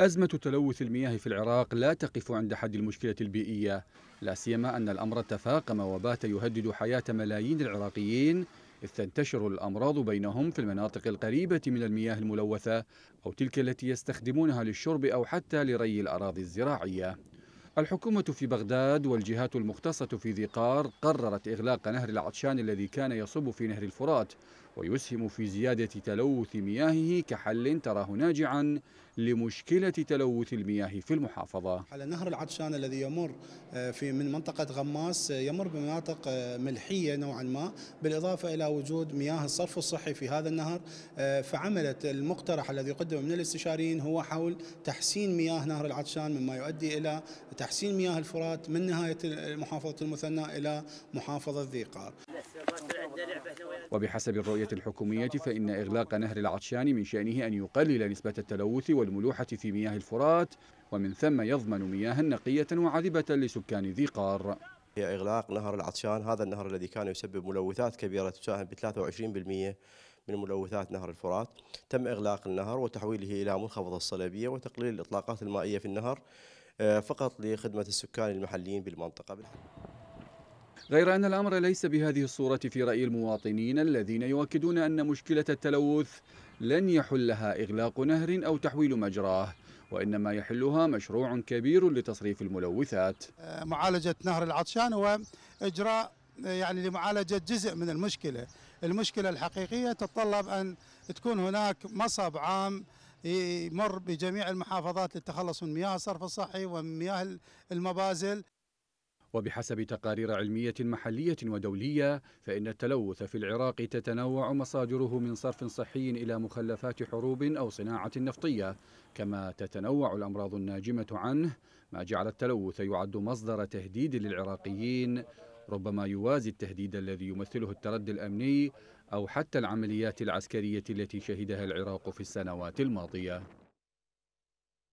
أزمة تلوث المياه في العراق لا تقف عند حد المشكلة البيئية لا سيما أن الأمر تفاقم وبات يهدد حياة ملايين العراقيين إذ تنتشر الأمراض بينهم في المناطق القريبة من المياه الملوثة أو تلك التي يستخدمونها للشرب أو حتى لري الأراضي الزراعية الحكومة في بغداد والجهات المختصة في ذي قار قررت إغلاق نهر العطشان الذي كان يصب في نهر الفرات ويسهم في زيادة تلوث مياهه كحل تراه ناجعا لمشكلة تلوث المياه في المحافظة على نهر العطشان الذي يمر آه، في من منطقة غماس آه، يمر بمناطق آه، ملحية نوعا ما بالإضافة إلى وجود مياه الصرف الصحي في هذا النهر فعملت المقترح الذي قدم من الاستشاريين هو حول تحسين مياه نهر العطشان مما يؤدي إلى تحسين مياه الفرات من نهاية محافظة المثنى إلى محافظة ذيقار وبحسب الرؤية الحكومية فإن إغلاق نهر العطشان من شأنه أن يقلل نسبة التلوث والملوحة في مياه الفرات ومن ثم يضمن مياها نقية وعذبة لسكان ذيقار هي إغلاق نهر العطشان هذا النهر الذي كان يسبب ملوثات كبيرة تساهم ب 23% من ملوثات نهر الفرات تم إغلاق النهر وتحويله إلى منخفض الصلبية وتقليل الإطلاقات المائية في النهر آه، فقط لخدمة السكان المحليين بالمنطقة غير أن الأمر ليس بهذه الصورة في رأي المواطنين الذين يؤكدون أن مشكلة التلوث لن يحلها إغلاق نهر أو تحويل مجراه وإنما يحلها مشروع كبير لتصريف الملوثات آه، معالجة نهر العطشان هو إجراء آه، يعني لمعالجة جزء من المشكلة المشكلة الحقيقية تتطلب أن تكون هناك مصب عام يمر بجميع المحافظات للتخلص من مياه الصرف الصحي ومن مياه المبازل وبحسب تقارير علمية محلية ودولية فإن التلوث في العراق تتنوع مصادره من صرف صحي إلى مخلفات حروب أو صناعة نفطية كما تتنوع الأمراض الناجمة عنه ما جعل التلوث يعد مصدر تهديد للعراقيين ربما يوازي التهديد الذي يمثله التردي الأمني أو حتى العمليات العسكرية التي شهدها العراق في السنوات الماضية